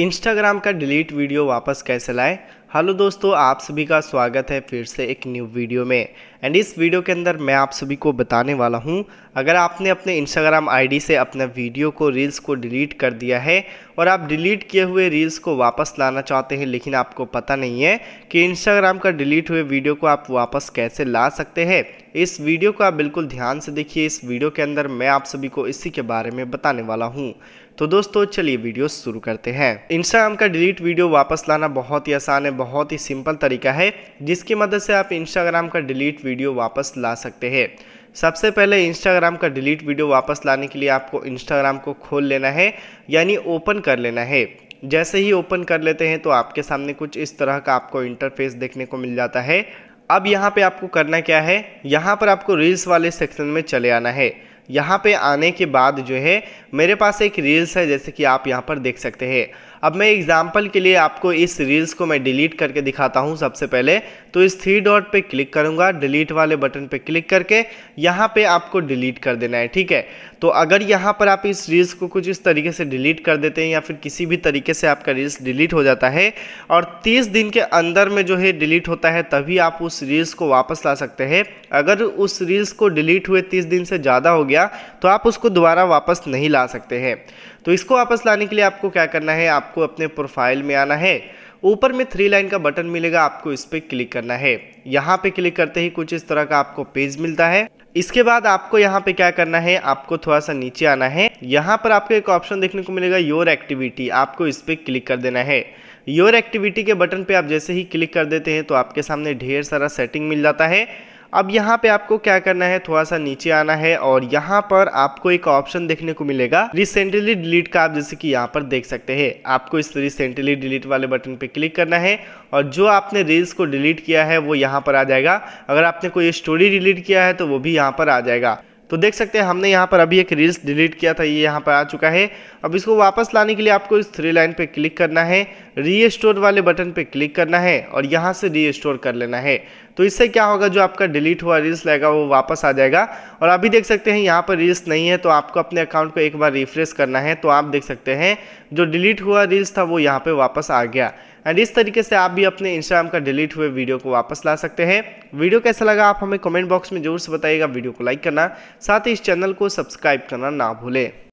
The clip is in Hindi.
इंस्टाग्राम का डिलीट वीडियो वापस कैसे लाएं हेलो दोस्तों आप सभी का स्वागत है फिर से एक न्यू वीडियो में एंड इस वीडियो के अंदर मैं आप सभी को बताने वाला हूं अगर आपने अपने इंस्टाग्राम आईडी से अपने वीडियो को रील्स को डिलीट कर दिया है और आप डिलीट किए हुए रील्स को वापस लाना चाहते हैं लेकिन आपको पता नहीं है कि इंस्टाग्राम का डिलीट हुए वीडियो को आप वापस कैसे ला सकते हैं इस वीडियो को आप बिल्कुल ध्यान से देखिए इस वीडियो के अंदर मैं आप सभी को इसी के बारे में बताने वाला हूँ तो दोस्तों चलिए वीडियो शुरू करते हैं इंस्टाग्राम का डिलीट वीडियो वापस लाना बहुत ही आसान है बहुत ही सिंपल तरीका है जिसकी मदद से आप इंस्टाग्राम का डिलीट वीडियो वापस ला सकते हैं सबसे पहले इंस्टाग्राम का डिलीट वीडियो वापस लाने के लिए आपको इंस्टाग्राम को खोल लेना है यानी ओपन कर लेना है जैसे ही ओपन कर लेते हैं तो आपके सामने कुछ इस तरह का आपको इंटरफेस देखने को मिल जाता है अब यहाँ पे आपको करना क्या है यहाँ पर आपको रील्स वाले सेक्शन में चले आना है यहाँ पे आने के बाद जो है मेरे पास एक रील्स है जैसे कि आप यहाँ पर देख सकते हैं अब मैं एग्जाम्पल के लिए आपको इस रील्स को मैं डिलीट करके दिखाता हूँ सबसे पहले तो इस थ्री डॉट पे क्लिक करूँगा डिलीट वाले बटन पे क्लिक करके यहाँ पे आपको डिलीट कर देना है ठीक है तो अगर यहाँ पर आप इस रील्स को कुछ इस तरीके से डिलीट कर देते हैं या फिर किसी भी तरीके से आपका रील्स डिलीट हो जाता है और तीस दिन के अंदर में जो है डिलीट होता है तभी आप उस रील्स को वापस ला सकते हैं अगर उस रील्स को डिलीट हुए तीस दिन से ज़्यादा हो गया जाएगा तो आप उसको दोबारा वापस नहीं ला सकते हैं तो इसको वापस लाने के लिए आपको क्या करना है आपको अपने प्रोफाइल में आना है ऊपर में थ्री लाइन का बटन मिलेगा आपको इस पर क्लिक करना है यहाँ पे क्लिक करते ही कुछ इस तरह का आपको पेज मिलता है इसके बाद आपको यहाँ पे क्या करना है आपको थोड़ा सा नीचे आना है यहाँ पर आपको एक ऑप्शन देखने को मिलेगा योर एक्टिविटी आपको इस पर क्लिक कर देना है योर एक्टिविटी के बटन पे आप जैसे ही क्लिक कर देते हैं तो आपके सामने ढेर सारा सेटिंग मिल जाता है अब यहाँ पे आपको क्या करना है थोड़ा सा नीचे आना है और यहाँ पर आपको एक ऑप्शन देखने को मिलेगा रिसेंटली डिलीट का आप जैसे कि यहाँ पर देख सकते हैं आपको इस रिसेंटली डिलीट वाले बटन पे क्लिक करना है और जो आपने रील्स को डिलीट किया है वो यहाँ पर आ जाएगा अगर आपने कोई स्टोरी डिलीट किया है तो वो भी यहाँ पर आ जाएगा तो देख सकते हैं हमने यहाँ पर अभी एक रील्स डिलीट किया था ये यह यहाँ पर आ चुका है अब इसको वापस लाने के लिए आपको इस थ्री लाइन पे क्लिक करना है रीस्टोर वाले बटन पे क्लिक करना है और यहाँ से रीस्टोर कर लेना है तो इससे क्या होगा जो आपका डिलीट हुआ रील्स लगेगा वो वापस आ जाएगा और अभी देख सकते हैं यहाँ पर रील्स नहीं है तो आपको अपने अकाउंट को एक बार रिफ्रेश करना है तो आप देख सकते हैं जो डिलीट हुआ रील्स था वो यहाँ पर वापस आ गया एंड इस तरीके से आप भी अपने इंस्टाग्राम का डिलीट हुए वीडियो को वापस ला सकते हैं वीडियो कैसा लगा आप हमें कमेंट बॉक्स में जरूर से बताइएगा वीडियो को लाइक करना साथ ही इस चैनल को सब्सक्राइब करना ना भूलें